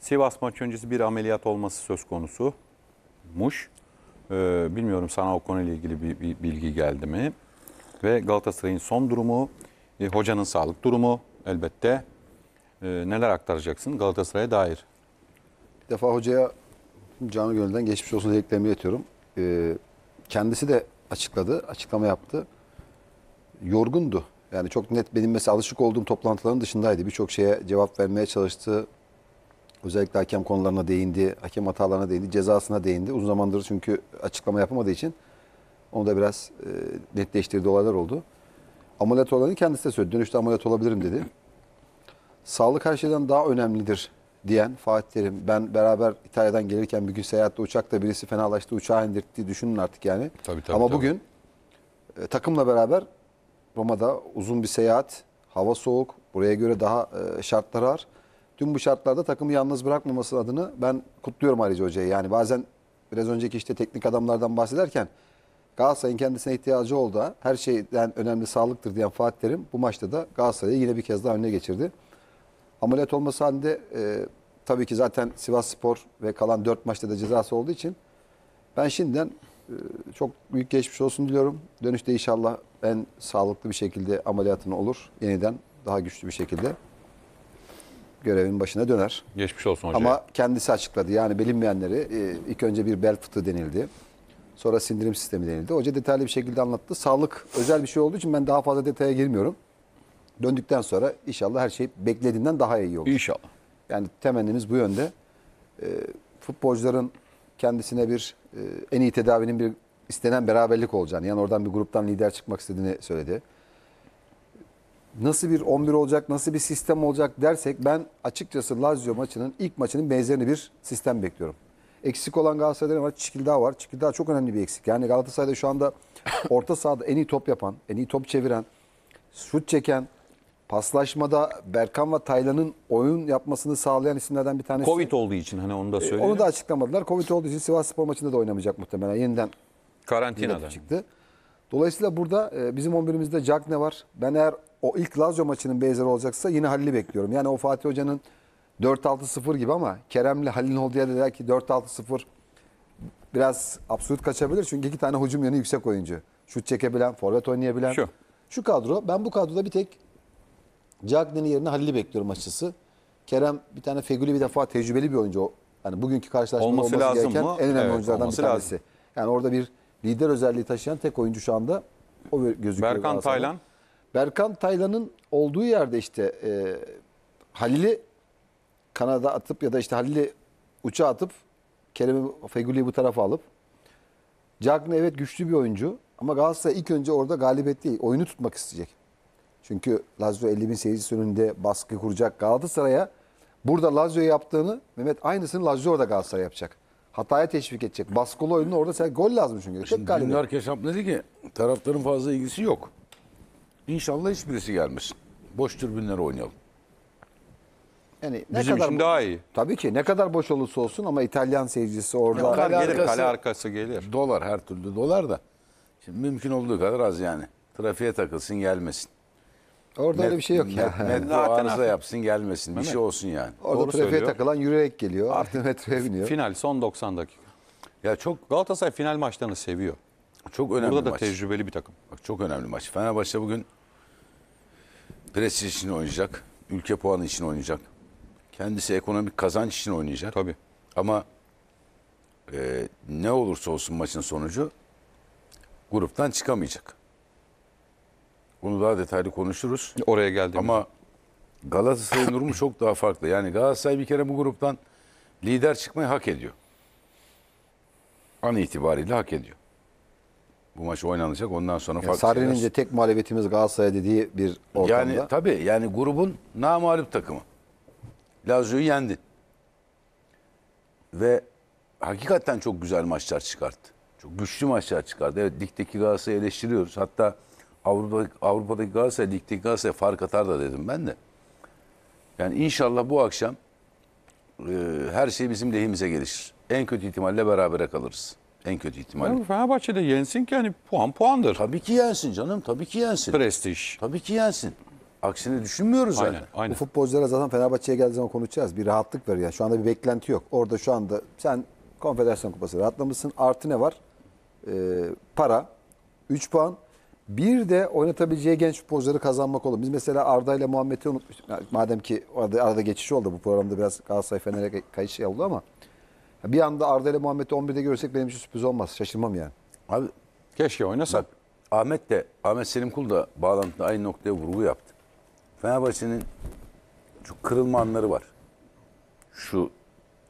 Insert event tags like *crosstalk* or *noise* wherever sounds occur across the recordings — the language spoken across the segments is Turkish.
Sivas maç öncesi bir ameliyat olması söz konusu. Muş. Ee, bilmiyorum sana o konuyla ilgili bir, bir bilgi geldi mi? Ve Galatasaray'ın son durumu, e, hocanın sağlık durumu elbette. E, neler aktaracaksın Galatasaray'a dair? Bir defa hocaya canı gönülden geçmiş olsun dileklerimi iletiyorum. E, kendisi de açıkladı, açıklama yaptı. Yorgundu. Yani çok net benim mesela alışık olduğum toplantıların dışındaydı. Birçok şeye cevap vermeye çalıştı. Özellikle hakem konularına değindi, hakem hatalarına değindi, cezasına değindi. Uzun zamandır çünkü açıklama yapamadığı için onu da biraz e, netleştirdiği olaylar oldu. Ameliyat olanı kendisi de söyledi. Dönüşte ameliyat olabilirim dedi. Sağlık her şeyden daha önemlidir diyen Fatih Terim. Ben beraber İtalya'dan gelirken bir gün seyahatte uçakta birisi fenalaştı uçağı indirtti düşünün artık yani. Tabii, tabii, Ama tabii. bugün e, takımla beraber Roma'da uzun bir seyahat, hava soğuk, buraya göre daha e, şartlar ağır tüm bu şartlarda takımı yalnız bırakmaması adını ben kutluyorum ayrıca hocayı. Yani bazen biraz önceki işte teknik adamlardan bahsederken Galatasaray'ın kendisine ihtiyacı oldu. Her şeyden önemli sağlıktır diyen Fatih Terim bu maçta da Galatasaray'ı yine bir kez daha önüne geçirdi. Ameliyat olması halinde e, tabii ki zaten Sivas Spor ve kalan 4 maçta da cezası olduğu için ben şimdiden e, çok büyük geçmiş olsun diliyorum. Dönüşte inşallah en sağlıklı bir şekilde ameliyatın olur yeniden daha güçlü bir şekilde görevin başına döner. Geçmiş olsun hocam. Ama kendisi açıkladı. Yani bilinmeyenleri e, ilk önce bir bel fıtığı denildi. Sonra sindirim sistemi denildi. Hoca detaylı bir şekilde anlattı. Sağlık özel bir şey olduğu için ben daha fazla detaya girmiyorum. Döndükten sonra inşallah her şey beklediğinden daha iyi olur. İnşallah. Yani temennimiz bu yönde. E, futbolcuların kendisine bir e, en iyi tedavinin bir istenen beraberlik olacağını, yani oradan bir gruptan lider çıkmak istediğini söyledi nasıl bir 11 olacak, nasıl bir sistem olacak dersek ben açıkçası Lazio maçının ilk maçının benzerini bir sistem bekliyorum. Eksik olan Galatasaray'da var, Çikildağ var. Çikildağ çok önemli bir eksik. Yani Galatasaray'da şu anda *laughs* orta sahada en iyi top yapan, en iyi top çeviren, şut çeken, paslaşmada Berkan ve Taylan'ın oyun yapmasını sağlayan isimlerden bir tanesi. Covid olduğu için hani onu da söyleyeyim. Onu da açıklamadılar. Covid olduğu için Sivas Spor maçında da oynamayacak muhtemelen. Yeniden karantinada çıktı. Dolayısıyla burada e, bizim 11'imizde Jack ne var? Ben eğer o ilk Lazio maçının benzeri olacaksa yine Halil'i bekliyorum. Yani o Fatih Hoca'nın 4-6-0 gibi ama Kerem'le Halil'in olduğu yerde der ki 4-6-0 biraz absürt kaçabilir. Çünkü iki tane hücum yönü yüksek oyuncu. Şut çekebilen, forvet oynayabilen. Şu. Şu kadro. Ben bu kadroda bir tek Cagney'in yerine Halil'i bekliyorum açıkçası. Kerem bir tane fegülü bir defa tecrübeli bir oyuncu. Hani bugünkü karşılaşmada olması, olması lazım gereken mı? en önemli evet, oyunculardan bir tanesi. Lazım. Yani orada bir lider özelliği taşıyan tek oyuncu şu anda o gözüküyor. Berkan Taylan. Berkan Taylan'ın olduğu yerde işte e, Halil'i Kanada atıp ya da işte Halil'i uçağa atıp Kerem Fegüli'yi bu tarafa alıp Cagney evet güçlü bir oyuncu ama Galatasaray ilk önce orada galibiyet değil oyunu tutmak isteyecek. Çünkü Lazio 50 bin seyircisi önünde baskı kuracak Galatasaray'a. Burada Lazio yaptığını Mehmet aynısını Lazio orada Galatasaray yapacak hataya teşvik edecek. Baskılı oyunu orada sen gol lazım çünkü. Tek Şimdi galibiyet. Dündar Keşap dedi ki taraftarın fazla ilgisi yok. İnşallah hiçbirisi gelmesin. Boş tribünlere oynayalım. Yani ne Bizim kadar için daha iyi. Tabii ki ne kadar boş olursa olsun ama İtalyan seyircisi orada. Kale, gelir, arkası, kale arkası gelir. Dolar her türlü dolar da. Şimdi mümkün olduğu kadar az yani. Trafiğe takılsın gelmesin. Orada öyle bir şey yok ya. Metro Zaten yapsın gelmesin. Bir şey olsun yani. Orada Doğru trafiğe söylüyor. takılan yürüyerek geliyor. Artık *laughs* metroya biniyor. Final son 90 dakika. Ya çok Galatasaray final maçlarını seviyor. çok önemli Burada da tecrübeli bir takım. Bak çok önemli maç. Fenerbahçe bugün prestij için oynayacak. Ülke puanı için oynayacak. Kendisi ekonomik kazanç için oynayacak. Tabii. Ama e, ne olursa olsun maçın sonucu gruptan çıkamayacak. Bunu daha detaylı konuşuruz. Oraya geldim. Ama Galatasaray'ın durumu çok daha farklı. Yani Galatasaray bir kere bu gruptan lider çıkmayı hak ediyor. An itibariyle hak ediyor. Bu maç oynanacak ondan sonra farklı yani Sarri'nin de tek mağlubiyetimiz Galatasaray dediği bir ortamda. Yani tabii yani grubun namalip takımı. Lazio'yu yendi. Ve hakikaten çok güzel maçlar çıkarttı. Çok güçlü maçlar çıkardı. Evet ligdeki Galatasaray'ı eleştiriyoruz. Hatta Avrupa, Avrupa'daki Galatasaray, ligdeki Galatasaray fark atar da dedim ben de. Yani inşallah bu akşam e, her şey bizim lehimize gelişir. En kötü ihtimalle berabere kalırız. En kötü ihtimalle. Yani Fenerbahçe'de yensin ki hani puan puandır. Tabii ki yensin canım. Tabii ki yensin. Prestij. Tabii ki yensin. Aksini düşünmüyoruz aynen, zaten. Aynen. Bu futbolculara zaten Fenerbahçe'ye geldiği zaman konuşacağız. Bir rahatlık veriyor. Yani şu anda bir beklenti yok. Orada şu anda sen Konfederasyon Kupası rahatlamışsın. Artı ne var? Ee, para. 3 puan. Bir de oynatabileceği genç futbolcuları kazanmak olur. Biz mesela Arda ile Muhammed'i unutmuştuk. Yani madem ki arada, arada geçiş oldu bu programda biraz Galatasaray Fener'e kayış şey oldu ama bir anda Arda ile Muhammed'i 11'de görsek benim için sürpriz olmaz. Şaşırmam yani. Abi keşke oynasak. Bak, Ahmet de Ahmet Selim Kul da bağlantıda aynı noktaya vurgu yaptı. Fenerbahçe'nin çok kırılma anları var. Şu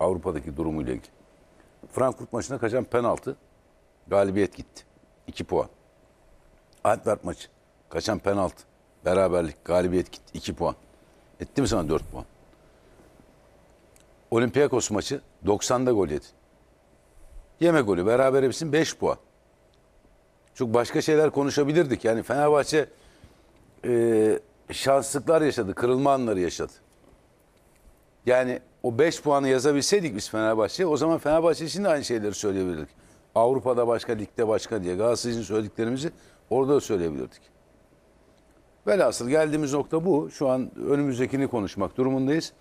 Avrupa'daki durumuyla ilgili. Frankfurt maçına kaçan penaltı galibiyet gitti. 2 puan. Antwerp maçı. Kaçan penaltı. Beraberlik, galibiyet gitti. 2 puan. Etti mi sana 4 puan? Olympiakos maçı 90'da gol yedi. Yeme golü beraber hepsinin 5 puan. Çok başka şeyler konuşabilirdik. Yani Fenerbahçe e, şanslıklar yaşadı, kırılma anları yaşadı. Yani o 5 puanı yazabilseydik biz Fenerbahçe'ye o zaman Fenerbahçe için de aynı şeyleri söyleyebilirdik. Avrupa'da başka, ligde başka diye Galatasaray'ın söylediklerimizi Orada da söyleyebilirdik. Velhasıl geldiğimiz nokta bu. Şu an önümüzdekini konuşmak durumundayız.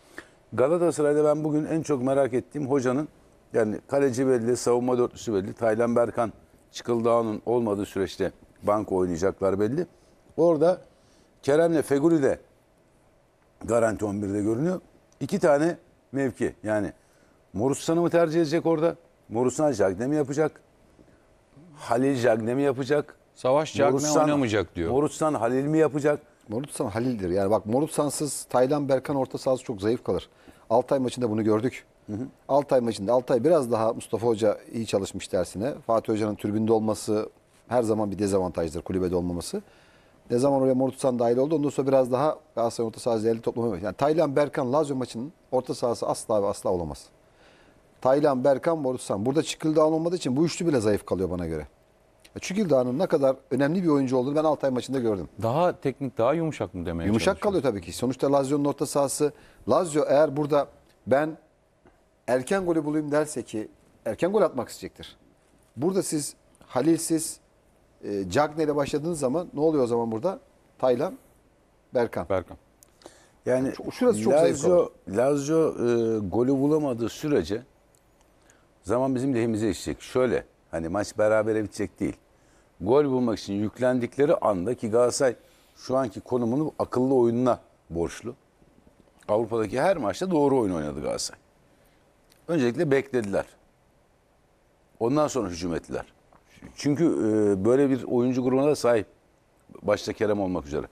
Galatasaray'da ben bugün en çok merak ettiğim hocanın yani kaleci belli, savunma dörtlüsü belli. Taylan Berkan, Çıkıldağ'ın olmadığı süreçte bank oynayacaklar belli. Orada Kerem'le Feguli de garanti 11'de görünüyor. İki tane mevki. Yani Morusan'ı mı tercih edecek orada? Morusan Jagne mi yapacak? Halil Jagne mi yapacak? Savaş Cagney Morutsan- oynamayacak diyor. Morutsan Halil mi yapacak? Morutsan Halil'dir. Yani bak Morutsan'sız Taylan Berkan orta sahası çok zayıf kalır. Altay maçında bunu gördük. Altay maçında Altay biraz daha Mustafa Hoca iyi çalışmış dersine. Fatih Hoca'nın tribünde olması her zaman bir dezavantajdır kulübede olmaması. Ne zaman oraya Morutsan dahil oldu ondan sonra biraz daha Galatasaray orta sahası değerli toplamaya Yani Taylan Berkan Lazio maçının orta sahası asla ve asla olamaz. Taylan, Berkan, Morutsan. Burada çıkıldığı an olmadığı için bu üçlü bile zayıf kalıyor bana göre. Çünkü Dağı'nın ne kadar önemli bir oyuncu olduğunu ben Altay maçında gördüm. Daha teknik, daha yumuşak mı demeye Yumuşak kalıyor tabii ki. Sonuçta Lazio'nun orta sahası. Lazio eğer burada ben erken golü bulayım derse ki erken gol atmak isteyecektir. Burada siz Halil'siz e, Cagne ile başladığınız zaman ne oluyor o zaman burada? Taylan, Berkan. Berkan. Yani şurası çok zayıf Lazio, Lazio e, golü bulamadığı sürece zaman bizim lehimize işleyecek. Şöyle hani maç berabere bitecek değil gol bulmak için yüklendikleri anda ki Galatasaray şu anki konumunu akıllı oyununa borçlu. Avrupa'daki her maçta doğru oyun oynadı Galatasaray. Öncelikle beklediler. Ondan sonra hücum ettiler. Çünkü e, böyle bir oyuncu grubuna da sahip. Başta Kerem olmak üzere.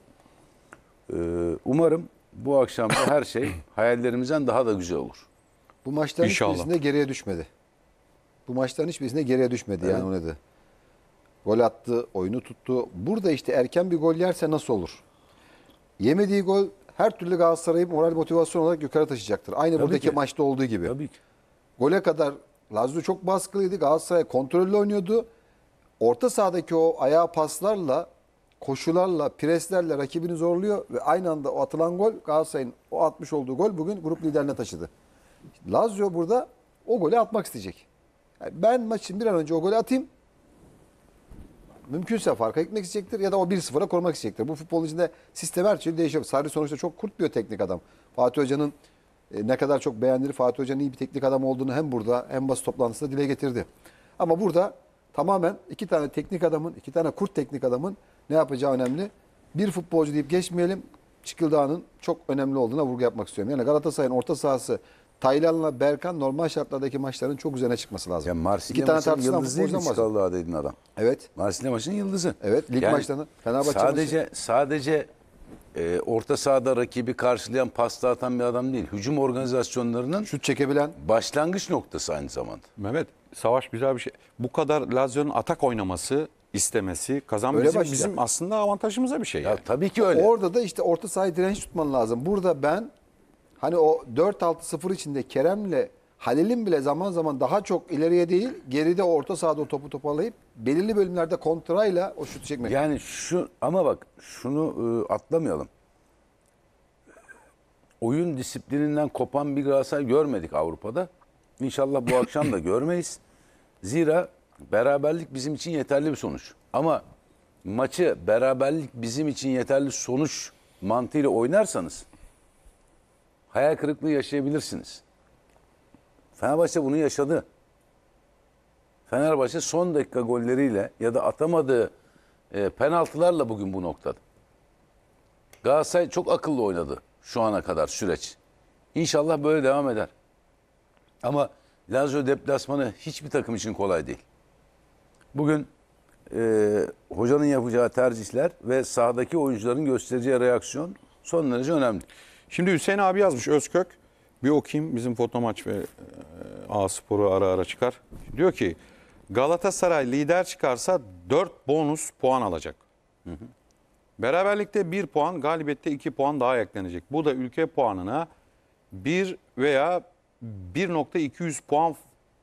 E, umarım bu akşam her şey *coughs* hayallerimizden daha da güzel olur. Bu maçların İnşallah. hiçbirisinde geriye düşmedi. Bu maçların hiçbirisinde geriye düşmedi evet. yani o nedir? Gol attı, oyunu tuttu. Burada işte erken bir gol yerse nasıl olur? Yemediği gol her türlü Galatasaray'ı moral motivasyon olarak yukarı taşıyacaktır. Aynı Tabii buradaki ki. maçta olduğu gibi. Tabii ki. Gole kadar Lazio çok baskılıydı. Galatasaray kontrollü oynuyordu. Orta sahadaki o ayağa paslarla, koşularla, preslerle rakibini zorluyor ve aynı anda o atılan gol Galatasaray'ın o atmış olduğu gol bugün grup liderine taşıdı. Lazio burada o golü atmak isteyecek. Yani ben maçın bir an önce o golü atayım mümkünse farka gitmek isteyecektir ya da o 1-0'a korumak isteyecektir. Bu futbolun içinde sistem her türlü değişiyor. Sarri sonuçta çok kurt bir teknik adam. Fatih Hoca'nın e, ne kadar çok beğendiği Fatih Hoca'nın iyi bir teknik adam olduğunu hem burada hem basın toplantısında dile getirdi. Ama burada tamamen iki tane teknik adamın, iki tane kurt teknik adamın ne yapacağı önemli. Bir futbolcu deyip geçmeyelim. Çıkıldağ'ın çok önemli olduğuna vurgu yapmak istiyorum. Yani Galatasaray'ın orta sahası Taylan'la Berkan normal şartlardaki maçların çok üzerine çıkması lazım. Ya Marsilya İki tane tartışılan yıldızı değil Çıkallığa dedin adam. Evet. Marsilya maçının yıldızı. Evet lig yani, maçlarını Fenerbahçe Sadece, maçı. sadece e, orta sahada rakibi karşılayan pasta atan bir adam değil. Hücum organizasyonlarının şut çekebilen başlangıç noktası aynı zamanda. Mehmet Savaş güzel bir şey. Bu kadar Lazio'nun atak oynaması istemesi kazan öyle bizim, başlayacak. bizim aslında avantajımıza bir şey. Ya yani. tabii ki öyle. Orada da işte orta sahayı direnç tutman lazım. Burada ben hani o 4-6-0 içinde Kerem'le Halil'in bile zaman zaman daha çok ileriye değil geride orta sahada o topu toparlayıp belirli bölümlerde kontrayla o şutu çekmek. Yani şu ama bak şunu e, atlamayalım. Oyun disiplininden kopan bir Galatasaray görmedik Avrupa'da. İnşallah bu akşam da *laughs* görmeyiz. Zira beraberlik bizim için yeterli bir sonuç. Ama maçı beraberlik bizim için yeterli sonuç mantığıyla oynarsanız hayal kırıklığı yaşayabilirsiniz. Fenerbahçe bunu yaşadı. Fenerbahçe son dakika golleriyle ya da atamadığı e, penaltılarla bugün bu noktada. Galatasaray çok akıllı oynadı şu ana kadar süreç. İnşallah böyle devam eder. Ama Lazio deplasmanı hiçbir takım için kolay değil. Bugün e, hocanın yapacağı tercihler ve sahadaki oyuncuların göstereceği reaksiyon son derece önemli. Şimdi Hüseyin abi yazmış Özkök. Bir okuyayım bizim fotomaç ve e, A Spor'u ara ara çıkar. Diyor ki Galatasaray lider çıkarsa 4 bonus puan alacak. Hı hı. Beraberlikte 1 puan, galibette 2 puan daha eklenecek. Bu da ülke puanına 1 veya 1.200 puan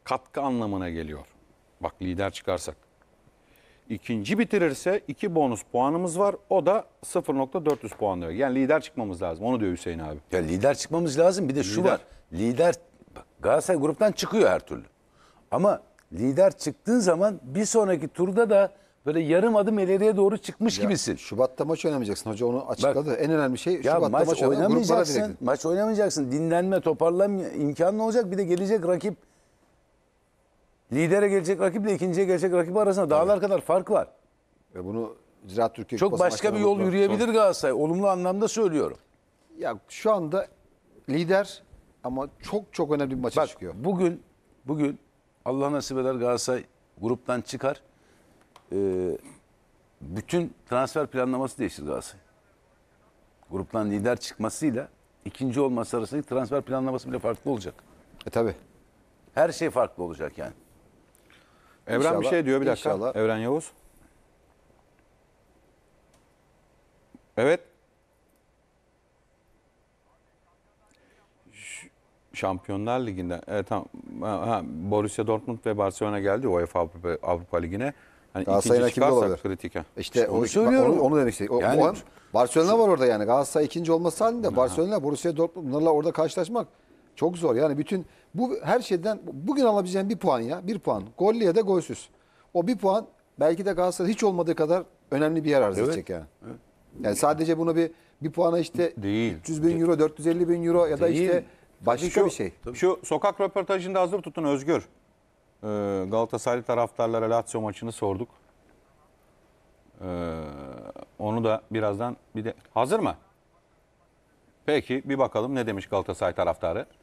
katkı anlamına geliyor. Bak lider çıkarsak. İkinci bitirirse iki bonus puanımız var. O da 0.400 puan diyor. Yani lider çıkmamız lazım. Onu diyor Hüseyin abi. Ya lider çıkmamız lazım. Bir de şu var. Lider bak, Galatasaray gruptan çıkıyor her türlü. Ama lider çıktığın zaman bir sonraki turda da böyle yarım adım ileriye doğru çıkmış ya, gibisin. Şubat'ta maç oynamayacaksın hoca onu açıkladı. Bak, en önemli şey ya Şubat'ta maç, maç oynamayacaksın. Maç oynamayacaksın. Dinlenme, toparlanma imkanın olacak. Bir de gelecek rakip Lidere gelecek rakiple ikinciye gelecek rakip arasında dağlar kadar fark var. Ve bunu Ziraat Türkiye Çok başka bir yol Mutlu- yürüyebilir Galatasaray. Olumlu anlamda söylüyorum. Ya şu anda lider ama çok çok önemli bir maça Bak çıkıyor. bugün bugün Allah nasip eder Galatasaray gruptan çıkar. Ee, bütün transfer planlaması değişir Galatasaray. Gruptan lider çıkmasıyla ikinci olması arasındaki transfer planlaması bile farklı olacak. E tabi. Her şey farklı olacak yani. Evren inşallah, bir şey diyor bir dakika. Inşallah. Evren Yavuz. Evet. Şampiyonlar Liginde Evet tamam. Ha, Borussia Dortmund ve Barcelona geldi UEFA Avrupa, Avrupa Ligi'ne. Hani Galatasaray'ın rakibi olabilir. Kritik. İşte, işte onu, söylüyorum. Onu, onu demek istedik. yani, o an Barcelona var orada yani. Galatasaray ikinci olması halinde Aha. Barcelona, Borussia Dortmund bunlarla orada karşılaşmak çok zor yani bütün bu her şeyden bugün alabileceğin bir puan ya. Bir puan. Gollü ya da golsüz. O bir puan belki de Galatasaray hiç olmadığı kadar önemli bir yer arz evet. yani. Evet. Yani sadece bunu bir bir puana işte Değil. 300 bin euro, 450 bin euro ya da Değil. işte başka şu, bir şey. Şu sokak röportajında hazır tutun Özgür. Ee, Galatasaraylı taraftarlara Lazio maçını sorduk. Ee, onu da birazdan bir de hazır mı? Peki bir bakalım ne demiş Galatasaray taraftarı.